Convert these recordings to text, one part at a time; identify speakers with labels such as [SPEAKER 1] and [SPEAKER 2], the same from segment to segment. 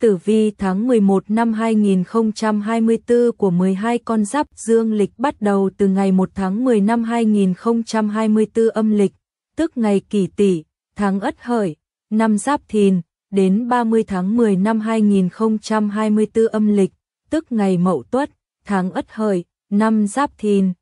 [SPEAKER 1] tử vi tháng 11 năm 2024 của 12 con giáp dương lịch bắt đầu từ ngày 1 tháng 10 năm 2024 âm lịch, tức ngày kỷ tỵ, tháng ất hợi, năm giáp thìn, đến 30 tháng 10 năm 2024 âm lịch, tức ngày mậu tuất, tháng ất hợi, năm giáp thìn.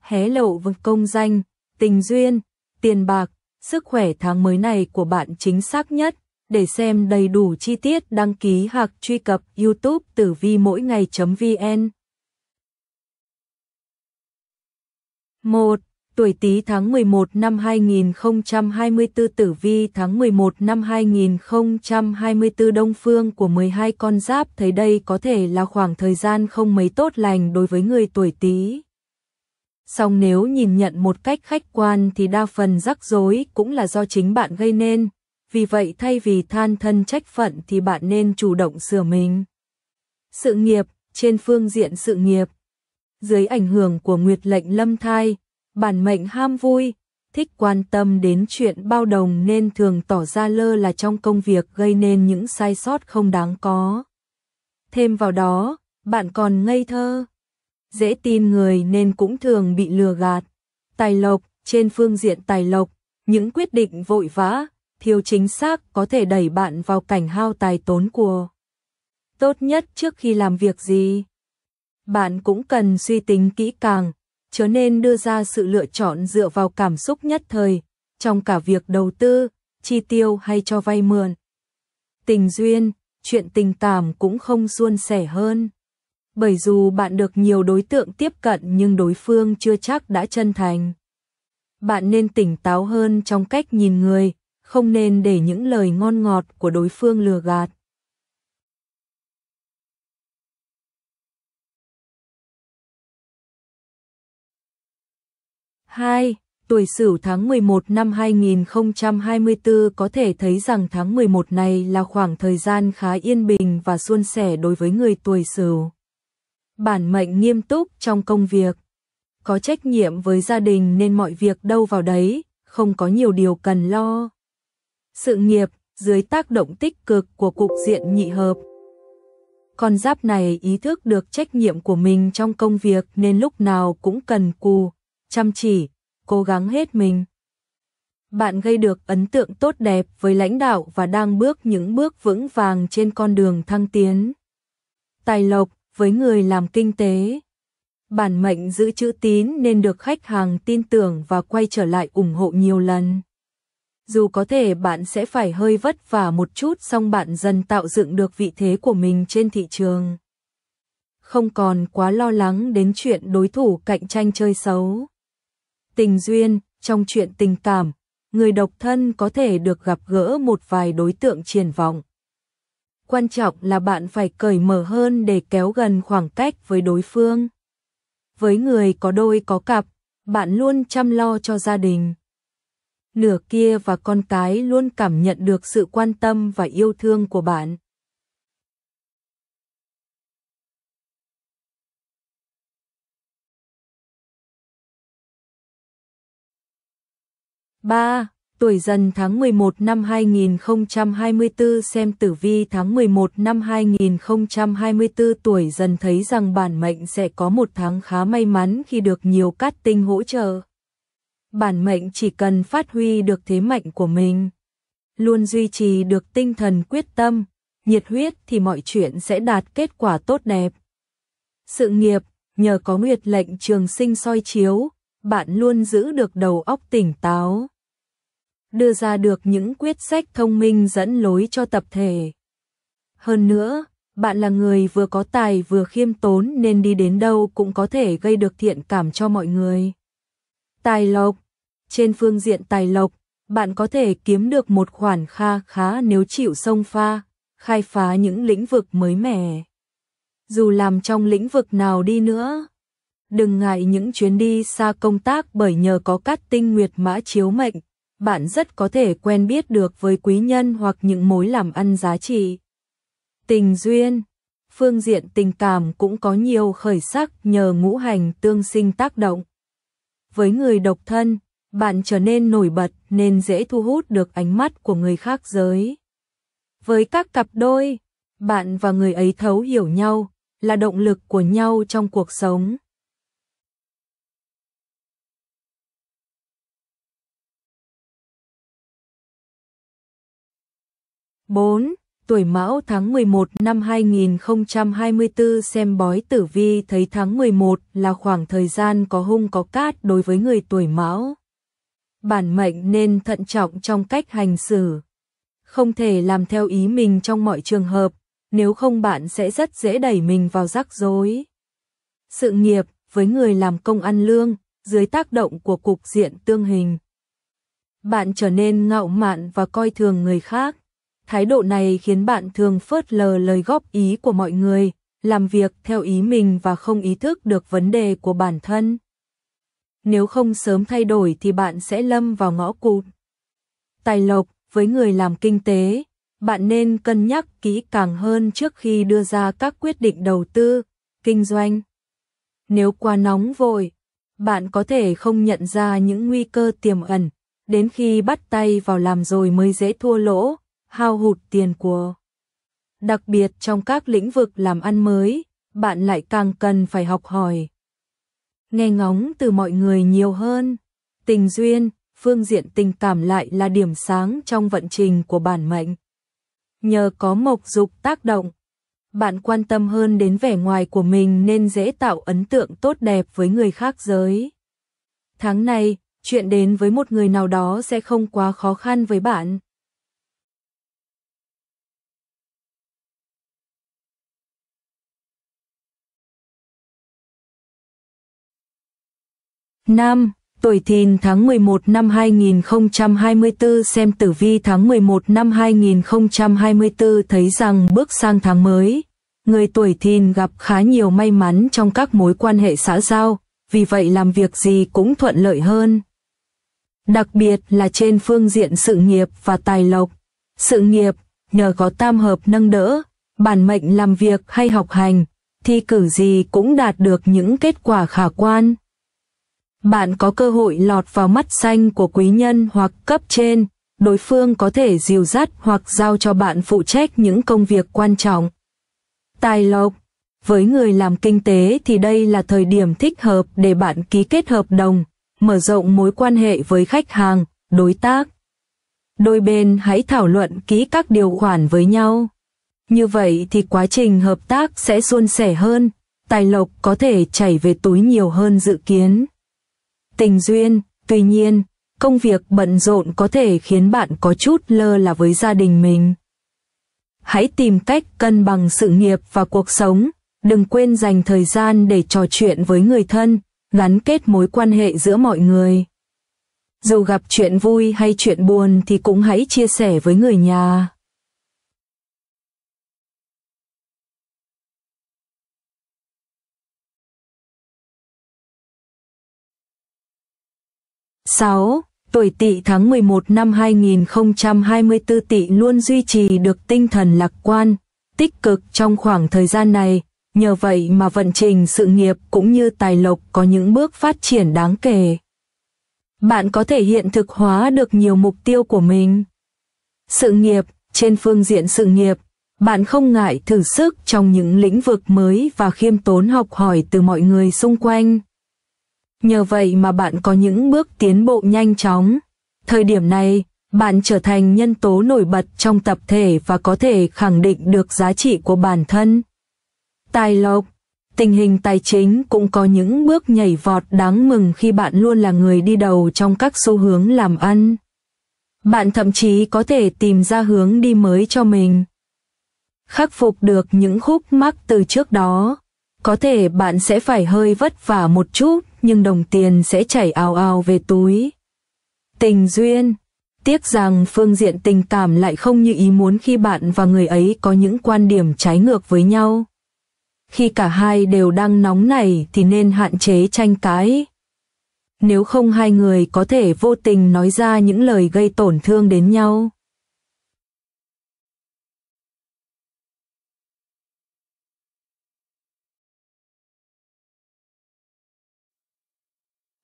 [SPEAKER 1] Hé lộ vực vâng công danh, tình duyên, tiền bạc, sức khỏe tháng mới này của bạn chính xác nhất để xem đầy đủ chi tiết đăng ký hoặc truy cập YouTube tử vi mỗi ngày.vn. 1. Tuổi Tý tháng 11 năm 2024 Tử vi tháng 11 năm 2024 Đông phương của 12 con giáp thấy đây có thể là khoảng thời gian không mấy tốt lành đối với người tuổi Tý. Song nếu nhìn nhận một cách khách quan thì đa phần rắc rối cũng là do chính bạn gây nên, vì vậy thay vì than thân trách phận thì bạn nên chủ động sửa mình. Sự nghiệp, trên phương diện sự nghiệp. Dưới ảnh hưởng của nguyệt lệnh lâm thai, bản mệnh ham vui, thích quan tâm đến chuyện bao đồng nên thường tỏ ra lơ là trong công việc gây nên những sai sót không đáng có. Thêm vào đó, bạn còn ngây thơ, dễ tin người nên cũng thường bị lừa gạt. Tài lộc, trên phương diện tài lộc, những quyết định vội vã, thiếu chính xác có thể đẩy bạn vào cảnh hao tài tốn của. Tốt nhất trước khi làm việc gì, bạn cũng cần suy tính kỹ càng, chớ nên đưa ra sự lựa chọn dựa vào cảm xúc nhất thời, trong cả việc đầu tư, chi tiêu hay cho vay mượn. Tình duyên, chuyện tình cảm cũng không suôn sẻ hơn. Bởi dù bạn được nhiều đối tượng tiếp cận nhưng đối phương chưa chắc đã chân thành. Bạn nên tỉnh táo hơn trong cách nhìn người, không nên để những lời ngon ngọt của đối phương lừa gạt. Hai, tuổi Sửu tháng 11 năm 2024 có thể thấy rằng tháng 11 này là khoảng thời gian khá yên bình và suôn sẻ đối với người tuổi Sửu. Bản mệnh nghiêm túc trong công việc, có trách nhiệm với gia đình nên mọi việc đâu vào đấy, không có nhiều điều cần lo sự nghiệp dưới tác động tích cực của cục diện nhị hợp. Con giáp này ý thức được trách nhiệm của mình trong công việc nên lúc nào cũng cần cù, chăm chỉ, cố gắng hết mình. Bạn gây được ấn tượng tốt đẹp với lãnh đạo và đang bước những bước vững vàng trên con đường thăng tiến. Tài lộc với người làm kinh tế. Bản mệnh giữ chữ tín nên được khách hàng tin tưởng và quay trở lại ủng hộ nhiều lần dù có thể bạn sẽ phải hơi vất vả một chút song bạn dần tạo dựng được vị thế của mình trên thị trường. Không còn quá lo lắng đến chuyện đối thủ cạnh tranh chơi xấu. Tình duyên, trong chuyện tình cảm, người độc thân có thể được gặp gỡ một vài đối tượng triển vọng. Quan trọng là bạn phải cởi mở hơn để kéo gần khoảng cách với đối phương. Với người có đôi có cặp, bạn luôn chăm lo cho gia đình nửa kia và con cái luôn cảm nhận được sự quan tâm và yêu thương của bạn. ba Tuổi dần tháng 11 năm 2024 xem tử vi tháng 11 năm 2024 tuổi dần thấy rằng bản mệnh sẽ có một tháng khá may mắn khi được nhiều cát tinh hỗ trợ bản mệnh chỉ cần phát huy được thế mạnh của mình, luôn duy trì được tinh thần quyết tâm, nhiệt huyết thì mọi chuyện sẽ đạt kết quả tốt đẹp. Sự nghiệp, nhờ có nguyệt lệnh trường sinh soi chiếu, bạn luôn giữ được đầu óc tỉnh táo. Đưa ra được những quyết sách thông minh dẫn lối cho tập thể. Hơn nữa, bạn là người vừa có tài vừa khiêm tốn nên đi đến đâu cũng có thể gây được thiện cảm cho mọi người. Tài lộc. Trên phương diện tài lộc, bạn có thể kiếm được một khoản kha khá nếu chịu sông pha, khai phá những lĩnh vực mới mẻ. Dù làm trong lĩnh vực nào đi nữa, đừng ngại những chuyến đi xa công tác bởi nhờ có cát tinh nguyệt mã chiếu mệnh, bạn rất có thể quen biết được với quý nhân hoặc những mối làm ăn giá trị. Tình duyên Phương diện tình cảm cũng có nhiều khởi sắc nhờ ngũ hành tương sinh tác động. Với người độc thân, bạn trở nên nổi bật nên dễ thu hút được ánh mắt của người khác giới. Với các cặp đôi, bạn và người ấy thấu hiểu nhau, là động lực của nhau trong cuộc sống. bốn tuổi Mão tháng 11 năm 2024 xem bói tử vi thấy tháng 11 là khoảng thời gian có hung có cát đối với người tuổi Mão. Bản mệnh nên thận trọng trong cách hành xử. Không thể làm theo ý mình trong mọi trường hợp, nếu không bạn sẽ rất dễ đẩy mình vào rắc rối. Sự nghiệp với người làm công ăn lương dưới tác động của cục diện tương hình. Bạn trở nên ngạo mạn và coi thường người khác Thái độ này khiến bạn thường phớt lờ lời góp ý của mọi người, làm việc theo ý mình và không ý thức được vấn đề của bản thân. Nếu không sớm thay đổi thì bạn sẽ lâm vào ngõ cụt. Tài lộc với người làm kinh tế, bạn nên cân nhắc kỹ càng hơn trước khi đưa ra các quyết định đầu tư, kinh doanh. Nếu quá nóng vội, bạn có thể không nhận ra những nguy cơ tiềm ẩn, đến khi bắt tay vào làm rồi mới dễ thua lỗ hao hụt tiền của. Đặc biệt trong các lĩnh vực làm ăn mới, bạn lại càng cần phải học hỏi. Nghe ngóng từ mọi người nhiều hơn, tình duyên, phương diện tình cảm lại là điểm sáng trong vận trình của bản mệnh. Nhờ có mộc dục tác động, bạn quan tâm hơn đến vẻ ngoài của mình nên dễ tạo ấn tượng tốt đẹp với người khác giới. Tháng này, chuyện đến với một người nào đó sẽ không quá khó khăn với bạn.
[SPEAKER 2] Nam, tuổi thìn tháng
[SPEAKER 1] 11 năm 2024 xem tử vi tháng 11 năm 2024 thấy rằng bước sang tháng mới, người tuổi thìn gặp khá nhiều may mắn trong các mối quan hệ xã giao, vì vậy làm việc gì cũng thuận lợi hơn. Đặc biệt là trên phương diện sự nghiệp và tài lộc. Sự nghiệp, nhờ có tam hợp nâng đỡ, bản mệnh làm việc hay học hành, thi cử gì cũng đạt được những kết quả khả quan bạn có cơ hội lọt vào mắt xanh của quý nhân hoặc cấp trên, đối phương có thể dìu dắt hoặc giao cho bạn phụ trách những công việc quan trọng. Tài lộc Với người làm kinh tế thì đây là thời điểm thích hợp để bạn ký kết hợp đồng, mở rộng mối quan hệ với khách hàng, đối tác. Đôi bên hãy thảo luận ký các điều khoản với nhau. Như vậy thì quá trình hợp tác sẽ suôn sẻ hơn, tài lộc có thể chảy về túi nhiều hơn dự kiến tình duyên, tuy nhiên, công việc bận rộn có thể khiến bạn có chút lơ là với gia đình mình. Hãy tìm cách cân bằng sự nghiệp và cuộc sống, đừng quên dành thời gian để trò chuyện với người thân, gắn kết mối quan hệ giữa mọi người. Dù gặp chuyện vui hay chuyện buồn thì cũng hãy chia sẻ với người nhà. 6. Tuổi tỵ tháng 11 năm 2024 tỵ luôn duy trì được tinh thần lạc quan, tích cực trong khoảng thời gian này, nhờ vậy mà vận trình sự nghiệp cũng như tài lộc có những bước phát triển đáng kể. Bạn có thể hiện thực hóa được nhiều mục tiêu của mình. Sự nghiệp, trên phương diện sự nghiệp, bạn không ngại thử sức trong những lĩnh vực mới và khiêm tốn học hỏi từ mọi người xung quanh. Nhờ vậy mà bạn có những bước tiến bộ nhanh chóng. Thời điểm này, bạn trở thành nhân tố nổi bật trong tập thể và có thể khẳng định được giá trị của bản thân. Tài lộc Tình hình tài chính cũng có những bước nhảy vọt đáng mừng khi bạn luôn là người đi đầu trong các xu hướng làm ăn. Bạn thậm chí có thể tìm ra hướng đi mới cho mình. Khắc phục được những khúc mắc từ trước đó, có thể bạn sẽ phải hơi vất vả một chút, nhưng đồng tiền sẽ chảy ào ào về túi. Tình duyên Tiếc rằng phương diện tình cảm lại không như ý muốn khi bạn và người ấy có những quan điểm trái ngược với nhau. Khi cả hai đều đang nóng nảy thì nên hạn chế tranh cãi. Nếu không hai người có thể vô tình nói ra những lời gây tổn thương đến nhau.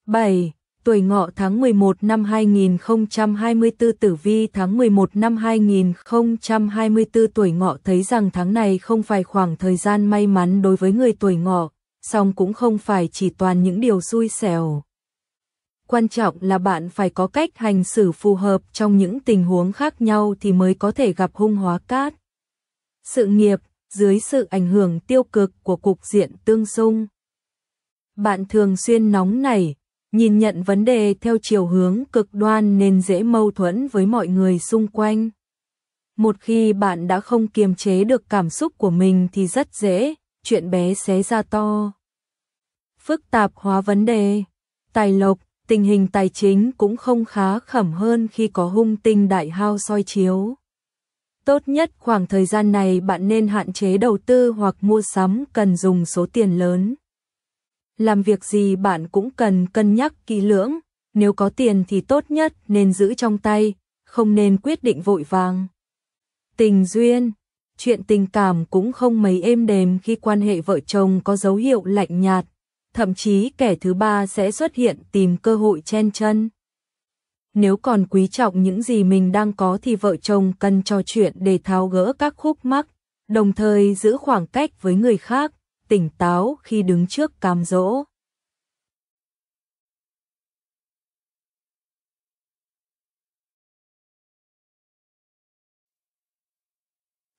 [SPEAKER 2] 7. Tuổi ngọ tháng
[SPEAKER 1] 11 năm 2024 tử vi tháng 11 năm 2024 tuổi ngọ thấy rằng tháng này không phải khoảng thời gian may mắn đối với người tuổi ngọ, song cũng không phải chỉ toàn những điều xui xẻo. Quan trọng là bạn phải có cách hành xử phù hợp trong những tình huống khác nhau thì mới có thể gặp hung hóa cát. Sự nghiệp, dưới sự ảnh hưởng tiêu cực của cục diện tương xung. Bạn thường xuyên nóng nảy, nhìn nhận vấn đề theo chiều hướng cực đoan nên dễ mâu thuẫn với mọi người xung quanh. Một khi bạn đã không kiềm chế được cảm xúc của mình thì rất dễ, chuyện bé xé ra to. Phức tạp hóa vấn đề, tài lộc, tình hình tài chính cũng không khá khẩm hơn khi có hung tinh đại hao soi chiếu. Tốt nhất khoảng thời gian này bạn nên hạn chế đầu tư hoặc mua sắm cần dùng số tiền lớn làm việc gì bạn cũng cần cân nhắc kỹ lưỡng, nếu có tiền thì tốt nhất nên giữ trong tay, không nên quyết định vội vàng. Tình duyên, chuyện tình cảm cũng không mấy êm đềm khi quan hệ vợ chồng có dấu hiệu lạnh nhạt, thậm chí kẻ thứ ba sẽ xuất hiện tìm cơ hội chen chân. Nếu còn quý trọng những gì mình đang có thì vợ chồng cần trò chuyện để tháo gỡ các khúc mắc, đồng thời giữ khoảng cách với người khác tỉnh táo khi đứng trước cám dỗ.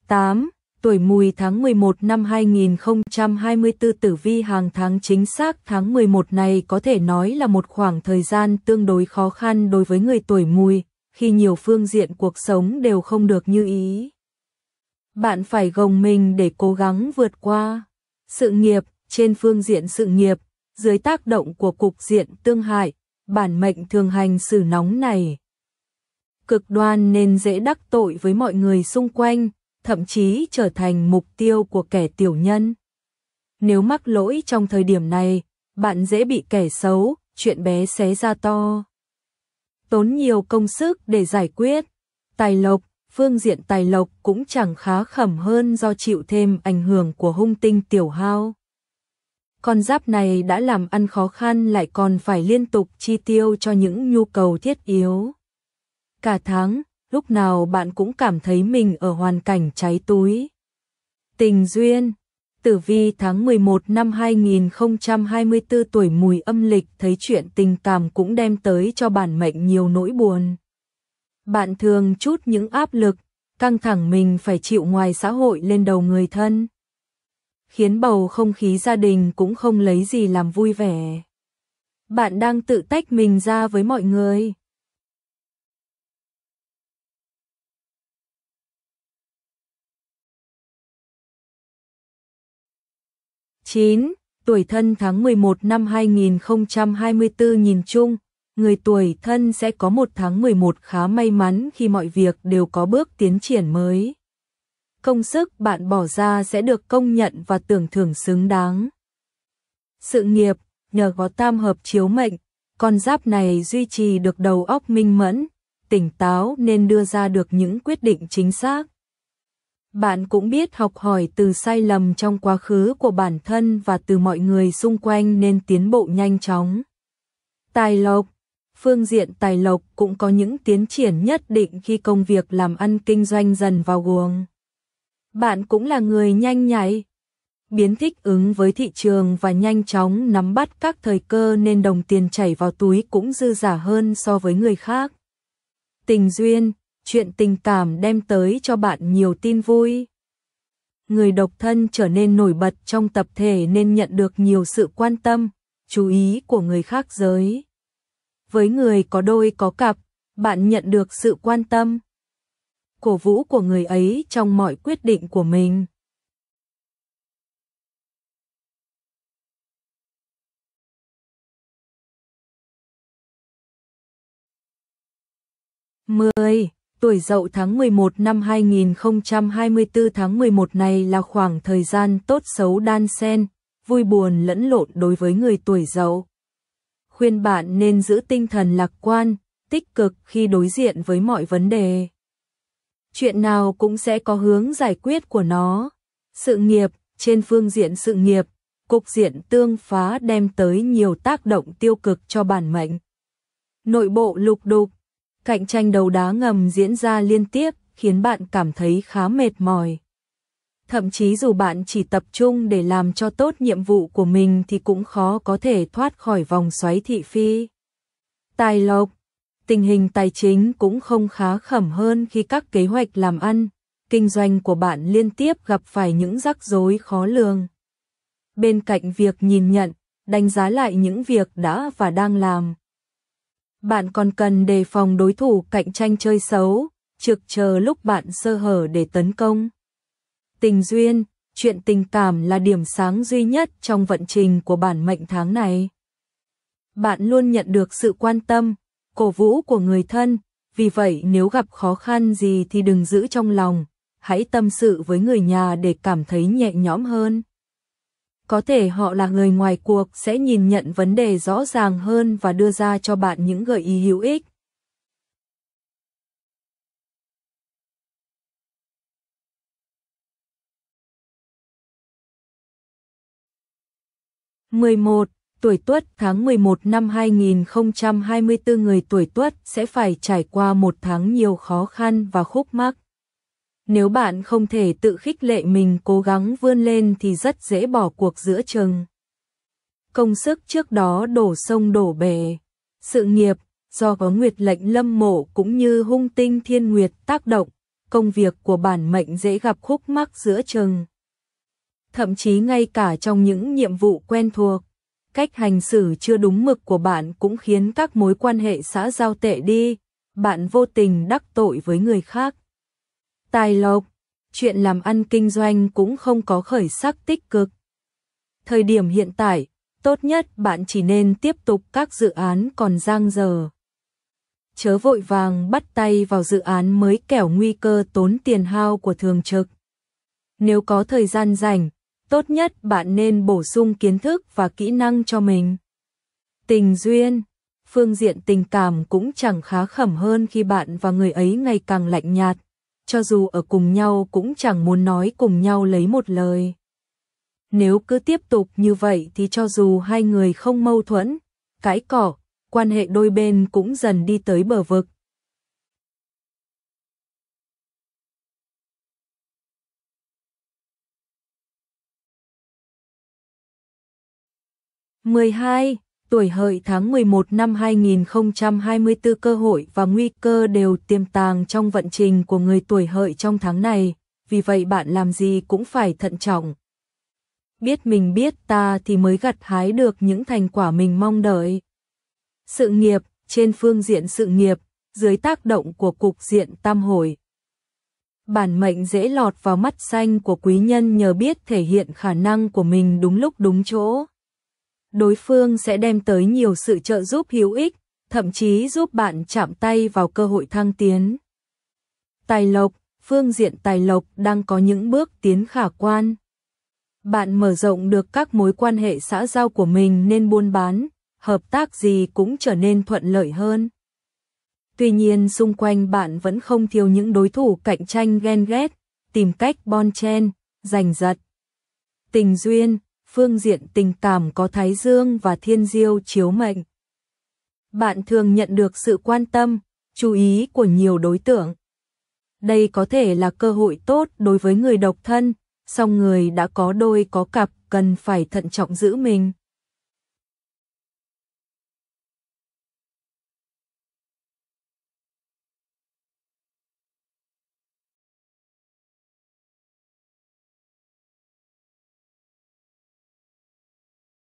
[SPEAKER 1] Tám tuổi mùi tháng 11 năm 2024 tử vi hàng tháng chính xác tháng 11 này có thể nói là một khoảng thời gian tương đối khó khăn đối với người tuổi mùi, khi nhiều phương diện cuộc sống đều không được như ý. Bạn phải gồng mình để cố gắng vượt qua. Sự nghiệp, trên phương diện sự nghiệp, dưới tác động của cục diện tương hại, bản mệnh thường hành xử nóng này. Cực đoan nên dễ đắc tội với mọi người xung quanh, thậm chí trở thành mục tiêu của kẻ tiểu nhân. Nếu mắc lỗi trong thời điểm này, bạn dễ bị kẻ xấu, chuyện bé xé ra to. Tốn nhiều công sức để giải quyết. Tài lộc, phương diện tài lộc cũng chẳng khá khẩm hơn do chịu thêm ảnh hưởng của hung tinh tiểu hao. Con giáp này đã làm ăn khó khăn lại còn phải liên tục chi tiêu cho những nhu cầu thiết yếu. Cả tháng, lúc nào bạn cũng cảm thấy mình ở hoàn cảnh cháy túi. Tình duyên Tử vi tháng 11 năm 2024 tuổi mùi âm lịch thấy chuyện tình cảm cũng đem tới cho bản mệnh nhiều nỗi buồn bạn thường chút những áp lực, căng thẳng mình phải chịu ngoài xã hội lên đầu người thân. Khiến bầu không khí gia đình cũng không lấy gì làm vui vẻ. Bạn đang tự tách mình ra với mọi người. Chín tuổi thân tháng 11 năm 2024 nhìn chung, người tuổi thân sẽ có một tháng 11 khá may mắn khi mọi việc đều có bước tiến triển mới. Công sức bạn bỏ ra sẽ được công nhận và tưởng thưởng xứng đáng. Sự nghiệp, nhờ có tam hợp chiếu mệnh, con giáp này duy trì được đầu óc minh mẫn, tỉnh táo nên đưa ra được những quyết định chính xác. Bạn cũng biết học hỏi từ sai lầm trong quá khứ của bản thân và từ mọi người xung quanh nên tiến bộ nhanh chóng. Tài lộc phương diện tài lộc cũng có những tiến triển nhất định khi công việc làm ăn kinh doanh dần vào guồng. Bạn cũng là người nhanh nhạy, biến thích ứng với thị trường và nhanh chóng nắm bắt các thời cơ nên đồng tiền chảy vào túi cũng dư giả hơn so với người khác. Tình duyên, chuyện tình cảm đem tới cho bạn nhiều tin vui. Người độc thân trở nên nổi bật trong tập thể nên nhận được nhiều sự quan tâm, chú ý của người khác giới. Với người có đôi có cặp, bạn nhận được sự quan tâm, cổ vũ của người ấy trong mọi quyết định của mình. Mười Tuổi Dậu tháng 11 năm 2024 tháng 11 này là khoảng thời gian tốt xấu đan xen, vui buồn lẫn lộn đối với người tuổi Dậu khuyên bạn nên giữ tinh thần lạc quan, tích cực khi đối diện với mọi vấn đề. Chuyện nào cũng sẽ có hướng giải quyết của nó. Sự nghiệp, trên phương diện sự nghiệp, cục diện tương phá đem tới nhiều tác động tiêu cực cho bản mệnh. Nội bộ lục đục, cạnh tranh đầu đá ngầm diễn ra liên tiếp khiến bạn cảm thấy khá mệt mỏi. Thậm chí dù bạn chỉ tập trung để làm cho tốt nhiệm vụ của mình thì cũng khó có thể thoát khỏi vòng xoáy thị phi. Tài lộc Tình hình tài chính cũng không khá khẩm hơn khi các kế hoạch làm ăn, kinh doanh của bạn liên tiếp gặp phải những rắc rối khó lường. Bên cạnh việc nhìn nhận, đánh giá lại những việc đã và đang làm, bạn còn cần đề phòng đối thủ cạnh tranh chơi xấu, trực chờ lúc bạn sơ hở để tấn công tình duyên, chuyện tình cảm là điểm sáng duy nhất trong vận trình của bản mệnh tháng này. Bạn luôn nhận được sự quan tâm, cổ vũ của người thân, vì vậy nếu gặp khó khăn gì thì đừng giữ trong lòng, hãy tâm sự với người nhà để cảm thấy nhẹ nhõm hơn. Có thể họ là người ngoài cuộc sẽ nhìn nhận vấn đề rõ ràng hơn và đưa ra cho bạn những gợi ý hữu ích 11. Tuổi Tuất tháng 11 năm 2024 người tuổi Tuất sẽ phải trải qua một tháng nhiều khó khăn và khúc mắc. Nếu bạn không thể tự khích lệ mình cố gắng vươn lên thì rất dễ bỏ cuộc giữa chừng. Công sức trước đó đổ sông đổ bể. Sự nghiệp, do có nguyệt lệnh lâm mộ cũng như hung tinh thiên nguyệt tác động, công việc của bản mệnh dễ gặp khúc mắc giữa chừng thậm chí ngay cả trong những nhiệm vụ quen thuộc. Cách hành xử chưa đúng mực của bạn cũng khiến các mối quan hệ xã giao tệ đi, bạn vô tình đắc tội với người khác. Tài lộc, chuyện làm ăn kinh doanh cũng không có khởi sắc tích cực. Thời điểm hiện tại, tốt nhất bạn chỉ nên tiếp tục các dự án còn giang dở. Chớ vội vàng bắt tay vào dự án mới kẻo nguy cơ tốn tiền hao của thường trực. Nếu có thời gian rảnh, tốt nhất bạn nên bổ sung kiến thức và kỹ năng cho mình. Tình duyên Phương diện tình cảm cũng chẳng khá khẩm hơn khi bạn và người ấy ngày càng lạnh nhạt, cho dù ở cùng nhau cũng chẳng muốn nói cùng nhau lấy một lời. Nếu cứ tiếp tục như vậy thì cho dù hai người không mâu thuẫn, cãi cỏ, quan hệ đôi bên cũng dần đi tới bờ vực. 12. Tuổi hợi tháng 11 năm 2024 cơ hội và nguy cơ đều tiềm tàng trong vận trình của người tuổi hợi trong tháng này, vì vậy bạn làm gì cũng phải thận trọng. Biết mình biết ta thì mới gặt hái được những thành quả mình mong đợi. Sự nghiệp, trên phương diện sự nghiệp, dưới tác động của cục diện tam hồi. Bản mệnh dễ lọt vào mắt xanh của quý nhân nhờ biết thể hiện khả năng của mình đúng lúc đúng chỗ đối phương sẽ đem tới nhiều sự trợ giúp hữu ích, thậm chí giúp bạn chạm tay vào cơ hội thăng tiến. Tài lộc, phương diện tài lộc đang có những bước tiến khả quan. Bạn mở rộng được các mối quan hệ xã giao của mình nên buôn bán, hợp tác gì cũng trở nên thuận lợi hơn. Tuy nhiên xung quanh bạn vẫn không thiếu những đối thủ cạnh tranh ghen ghét, tìm cách bon chen, giành giật. Tình duyên, phương diện tình cảm có Thái Dương và Thiên Diêu chiếu mệnh. Bạn thường nhận được sự quan tâm, chú ý của nhiều đối tượng. Đây có thể là cơ hội tốt đối với người độc thân, song người đã có đôi có cặp cần phải thận trọng giữ mình.